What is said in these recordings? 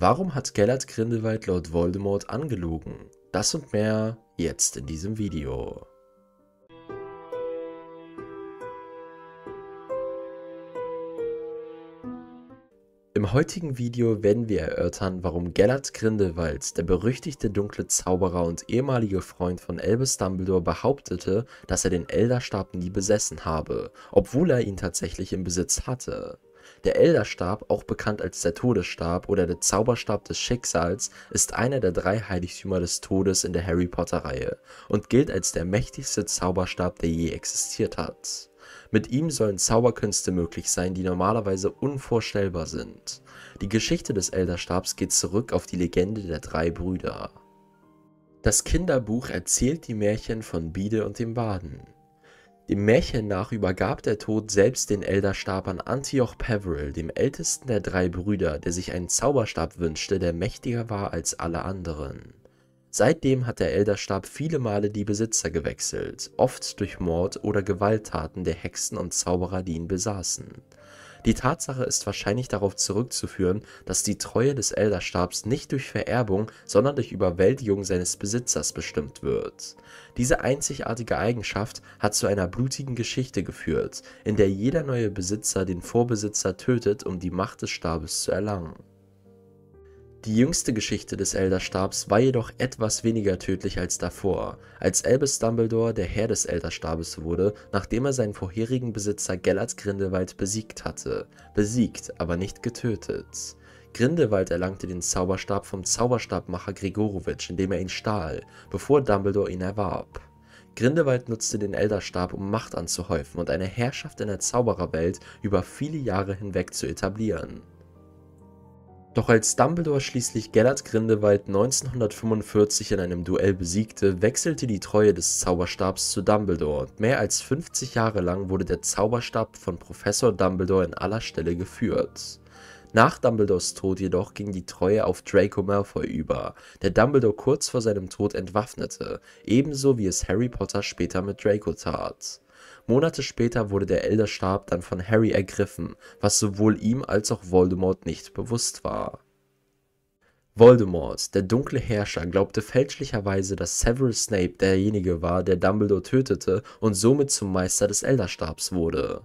Warum hat Gellert Grindelwald Lord Voldemort angelogen? Das und mehr jetzt in diesem Video. Im heutigen Video werden wir erörtern, warum Gellert Grindelwald, der berüchtigte dunkle Zauberer und ehemalige Freund von Albus Dumbledore, behauptete, dass er den Elderstab nie besessen habe, obwohl er ihn tatsächlich im Besitz hatte. Der Elderstab, auch bekannt als der Todesstab oder der Zauberstab des Schicksals, ist einer der drei Heiligtümer des Todes in der Harry Potter-Reihe und gilt als der mächtigste Zauberstab, der je existiert hat. Mit ihm sollen Zauberkünste möglich sein, die normalerweise unvorstellbar sind. Die Geschichte des Elderstabs geht zurück auf die Legende der drei Brüder. Das Kinderbuch erzählt die Märchen von Bide und dem Baden. Dem Märchen nach übergab der Tod selbst den Elderstab an Antioch Peveril, dem ältesten der drei Brüder, der sich einen Zauberstab wünschte, der mächtiger war als alle anderen. Seitdem hat der Elderstab viele Male die Besitzer gewechselt, oft durch Mord oder Gewalttaten der Hexen und Zauberer, die ihn besaßen. Die Tatsache ist wahrscheinlich darauf zurückzuführen, dass die Treue des Elderstabs nicht durch Vererbung, sondern durch Überwältigung seines Besitzers bestimmt wird. Diese einzigartige Eigenschaft hat zu einer blutigen Geschichte geführt, in der jeder neue Besitzer den Vorbesitzer tötet, um die Macht des Stabes zu erlangen die jüngste Geschichte des Elderstabs war jedoch etwas weniger tödlich als davor, als Albus Dumbledore der Herr des Elderstabes wurde, nachdem er seinen vorherigen Besitzer Gellert Grindelwald besiegt hatte. Besiegt, aber nicht getötet. Grindelwald erlangte den Zauberstab vom Zauberstabmacher Gregorowitsch, indem er ihn stahl, bevor Dumbledore ihn erwarb. Grindelwald nutzte den Elderstab, um Macht anzuhäufen und eine Herrschaft in der Zaubererwelt über viele Jahre hinweg zu etablieren. Doch als Dumbledore schließlich Gellert Grindelwald 1945 in einem Duell besiegte, wechselte die Treue des Zauberstabs zu Dumbledore und mehr als 50 Jahre lang wurde der Zauberstab von Professor Dumbledore in aller Stelle geführt. Nach Dumbledores Tod jedoch ging die Treue auf Draco Malfoy über, der Dumbledore kurz vor seinem Tod entwaffnete, ebenso wie es Harry Potter später mit Draco tat. Monate später wurde der Elderstab dann von Harry ergriffen, was sowohl ihm als auch Voldemort nicht bewusst war. Voldemort, der dunkle Herrscher, glaubte fälschlicherweise, dass Severus Snape derjenige war, der Dumbledore tötete und somit zum Meister des Elderstabs wurde.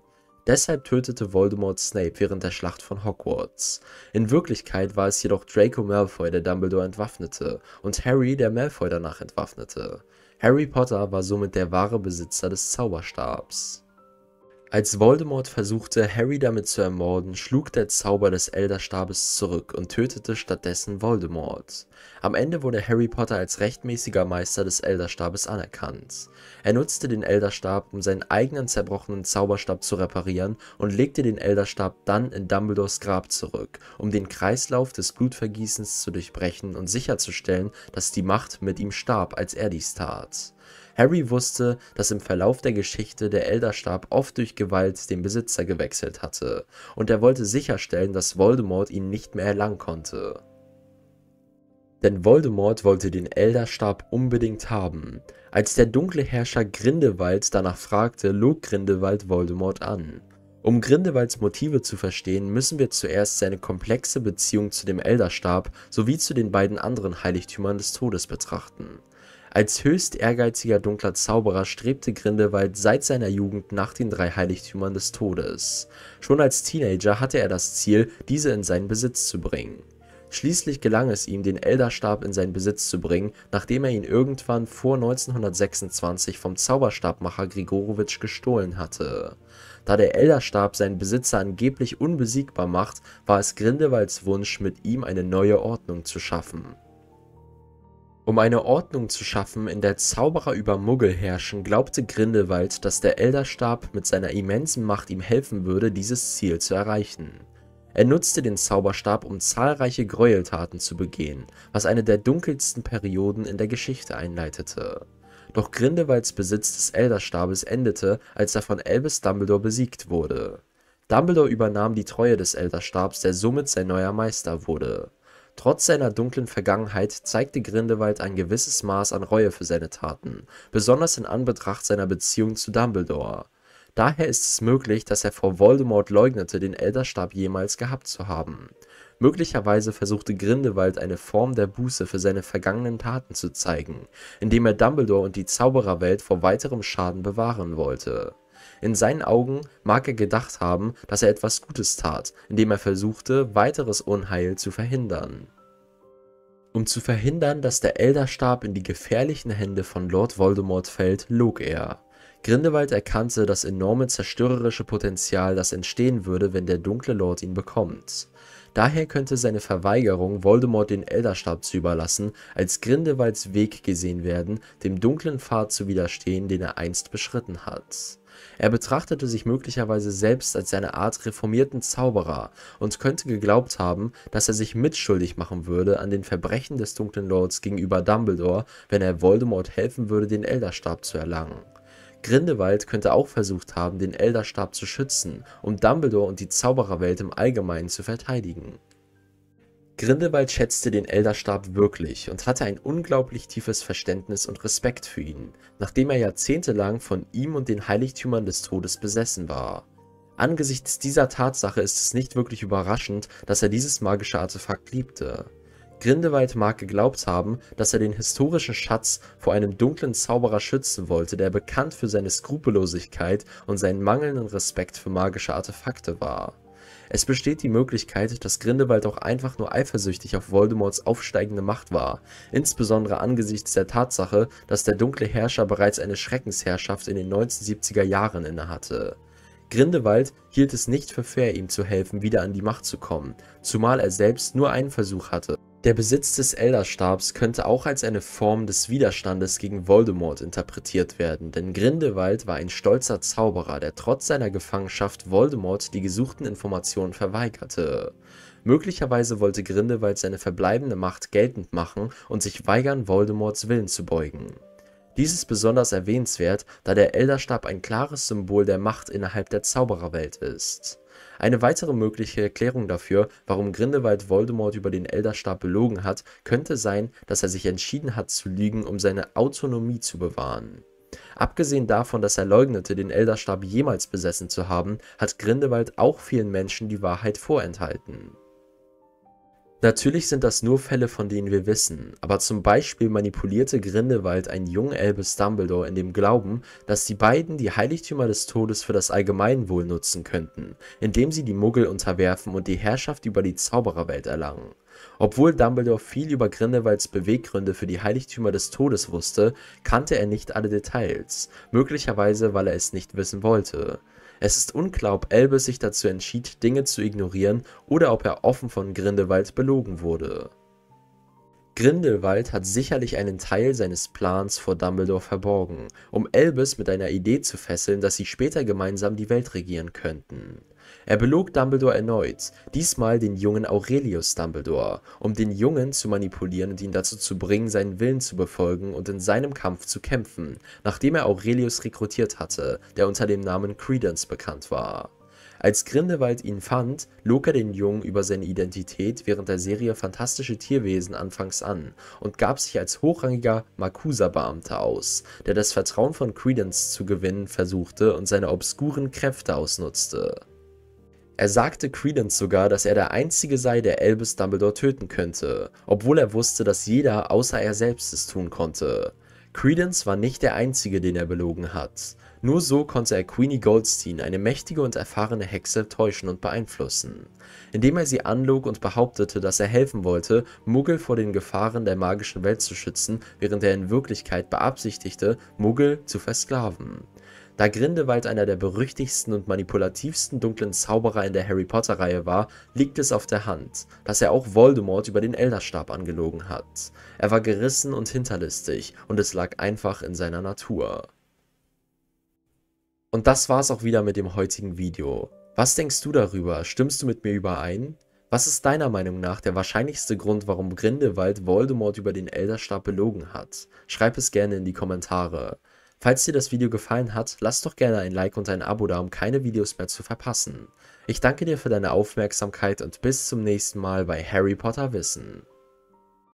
Deshalb tötete Voldemort Snape während der Schlacht von Hogwarts. In Wirklichkeit war es jedoch Draco Malfoy, der Dumbledore entwaffnete, und Harry, der Malfoy danach entwaffnete. Harry Potter war somit der wahre Besitzer des Zauberstabs als Voldemort versuchte, Harry damit zu ermorden, schlug der Zauber des Elderstabes zurück und tötete stattdessen Voldemort. Am Ende wurde Harry Potter als rechtmäßiger Meister des Elderstabes anerkannt. Er nutzte den Elderstab, um seinen eigenen zerbrochenen Zauberstab zu reparieren und legte den Elderstab dann in Dumbledores Grab zurück, um den Kreislauf des Blutvergießens zu durchbrechen und sicherzustellen, dass die Macht mit ihm starb, als er dies tat. Harry wusste, dass im Verlauf der Geschichte der Elderstab oft durch Gewalt den Besitzer gewechselt hatte, und er wollte sicherstellen, dass Voldemort ihn nicht mehr erlangen konnte. Denn Voldemort wollte den Elderstab unbedingt haben. Als der dunkle Herrscher Grindelwald danach fragte, log Grindelwald Voldemort an. Um Grindelwalds Motive zu verstehen, müssen wir zuerst seine komplexe Beziehung zu dem Elderstab sowie zu den beiden anderen Heiligtümern des Todes betrachten. Als höchst ehrgeiziger dunkler Zauberer strebte Grindelwald seit seiner Jugend nach den drei Heiligtümern des Todes. Schon als Teenager hatte er das Ziel, diese in seinen Besitz zu bringen. Schließlich gelang es ihm, den Elderstab in seinen Besitz zu bringen, nachdem er ihn irgendwann vor 1926 vom Zauberstabmacher Grigorowitsch gestohlen hatte. Da der Elderstab seinen Besitzer angeblich unbesiegbar macht, war es Grindelwalds Wunsch, mit ihm eine neue Ordnung zu schaffen. Um eine Ordnung zu schaffen, in der Zauberer über Muggel herrschen, glaubte Grindelwald, dass der Elderstab mit seiner immensen Macht ihm helfen würde, dieses Ziel zu erreichen. Er nutzte den Zauberstab, um zahlreiche Gräueltaten zu begehen, was eine der dunkelsten Perioden in der Geschichte einleitete. Doch Grindelwalds Besitz des Elderstabes endete, als er von Elvis Dumbledore besiegt wurde. Dumbledore übernahm die Treue des Elderstabs, der somit sein neuer Meister wurde. Trotz seiner dunklen Vergangenheit zeigte Grindelwald ein gewisses Maß an Reue für seine Taten, besonders in Anbetracht seiner Beziehung zu Dumbledore. Daher ist es möglich, dass er vor Voldemort leugnete, den Elderstab jemals gehabt zu haben. Möglicherweise versuchte Grindelwald eine Form der Buße für seine vergangenen Taten zu zeigen, indem er Dumbledore und die Zaubererwelt vor weiterem Schaden bewahren wollte in seinen Augen mag er gedacht haben, dass er etwas Gutes tat, indem er versuchte, weiteres Unheil zu verhindern. Um zu verhindern, dass der Elderstab in die gefährlichen Hände von Lord Voldemort fällt, log er. Grindelwald erkannte das enorme zerstörerische Potenzial, das entstehen würde, wenn der dunkle Lord ihn bekommt. Daher könnte seine Verweigerung, Voldemort den Elderstab zu überlassen, als Grindelwalds Weg gesehen werden, dem dunklen Pfad zu widerstehen, den er einst beschritten hat. Er betrachtete sich möglicherweise selbst als eine Art reformierten Zauberer und könnte geglaubt haben, dass er sich mitschuldig machen würde an den Verbrechen des Dunklen Lords gegenüber Dumbledore, wenn er Voldemort helfen würde, den Elderstab zu erlangen. Grindewald könnte auch versucht haben, den Elderstab zu schützen, um Dumbledore und die Zaubererwelt im Allgemeinen zu verteidigen Grindelwald schätzte den Elderstab wirklich und hatte ein unglaublich tiefes Verständnis und Respekt für ihn, nachdem er jahrzehntelang von ihm und den Heiligtümern des Todes besessen war. Angesichts dieser Tatsache ist es nicht wirklich überraschend, dass er dieses magische Artefakt liebte. Grindelwald mag geglaubt haben, dass er den historischen Schatz vor einem dunklen Zauberer schützen wollte, der bekannt für seine Skrupellosigkeit und seinen mangelnden Respekt für magische Artefakte war. Es besteht die Möglichkeit, dass Grindelwald auch einfach nur eifersüchtig auf Voldemorts aufsteigende Macht war, insbesondere angesichts der Tatsache, dass der dunkle Herrscher bereits eine Schreckensherrschaft in den 1970er Jahren innehatte. Grindelwald hielt es nicht für fair, ihm zu helfen, wieder an die Macht zu kommen, zumal er selbst nur einen Versuch hatte. Der Besitz des Elderstabs könnte auch als eine Form des Widerstandes gegen Voldemort interpretiert werden, denn Grindelwald war ein stolzer Zauberer, der trotz seiner Gefangenschaft Voldemort die gesuchten Informationen verweigerte. Möglicherweise wollte Grindelwald seine verbleibende Macht geltend machen und sich weigern, Voldemorts Willen zu beugen. Dies ist besonders erwähnenswert, da der Elderstab ein klares Symbol der Macht innerhalb der Zaubererwelt ist. Eine weitere mögliche Erklärung dafür, warum Grindelwald Voldemort über den Elderstab belogen hat, könnte sein, dass er sich entschieden hat zu lügen, um seine Autonomie zu bewahren. Abgesehen davon, dass er leugnete, den Elderstab jemals besessen zu haben, hat Grindelwald auch vielen Menschen die Wahrheit vorenthalten Natürlich sind das nur Fälle, von denen wir wissen, aber zum Beispiel manipulierte Grindelwald einen jungen Albus Dumbledore in dem Glauben, dass die beiden die Heiligtümer des Todes für das Allgemeinwohl nutzen könnten, indem sie die Muggel unterwerfen und die Herrschaft über die Zaubererwelt erlangen. Obwohl Dumbledore viel über Grindelwalds Beweggründe für die Heiligtümer des Todes wusste, kannte er nicht alle Details, möglicherweise weil er es nicht wissen wollte. Es ist unklar, ob Elbe sich dazu entschied, Dinge zu ignorieren oder ob er offen von Grindelwald belogen wurde. Grindelwald hat sicherlich einen Teil seines Plans vor Dumbledore verborgen, um Elbes mit einer Idee zu fesseln, dass sie später gemeinsam die Welt regieren könnten. Er belog Dumbledore erneut, diesmal den jungen Aurelius Dumbledore, um den Jungen zu manipulieren und ihn dazu zu bringen, seinen Willen zu befolgen und in seinem Kampf zu kämpfen, nachdem er Aurelius rekrutiert hatte, der unter dem Namen Credence bekannt war. Als Grindewald ihn fand, log er den Jungen über seine Identität während der Serie Fantastische Tierwesen anfangs an und gab sich als hochrangiger Makusa-Beamter aus, der das Vertrauen von Credence zu gewinnen versuchte und seine obskuren Kräfte ausnutzte. Er sagte Credence sogar, dass er der Einzige sei, der Albus Dumbledore töten könnte, obwohl er wusste, dass jeder außer er selbst es tun konnte. Credence war nicht der Einzige, den er belogen hat. Nur so konnte er Queenie Goldstein, eine mächtige und erfahrene Hexe, täuschen und beeinflussen, indem er sie anlog und behauptete, dass er helfen wollte, Muggel vor den Gefahren der magischen Welt zu schützen, während er in Wirklichkeit beabsichtigte, Muggel zu versklaven. Da Grindelwald einer der berüchtigsten und manipulativsten dunklen Zauberer in der Harry Potter-Reihe war, liegt es auf der Hand, dass er auch Voldemort über den Elderstab angelogen hat. Er war gerissen und hinterlistig und es lag einfach in seiner Natur. Und das war's auch wieder mit dem heutigen Video. Was denkst du darüber? Stimmst du mit mir überein? Was ist deiner Meinung nach der wahrscheinlichste Grund, warum Grindelwald Voldemort über den Elderstab belogen hat? Schreib es gerne in die Kommentare. Falls dir das Video gefallen hat, lass doch gerne ein Like und ein Abo da, um keine Videos mehr zu verpassen. Ich danke dir für deine Aufmerksamkeit und bis zum nächsten Mal bei Harry Potter Wissen.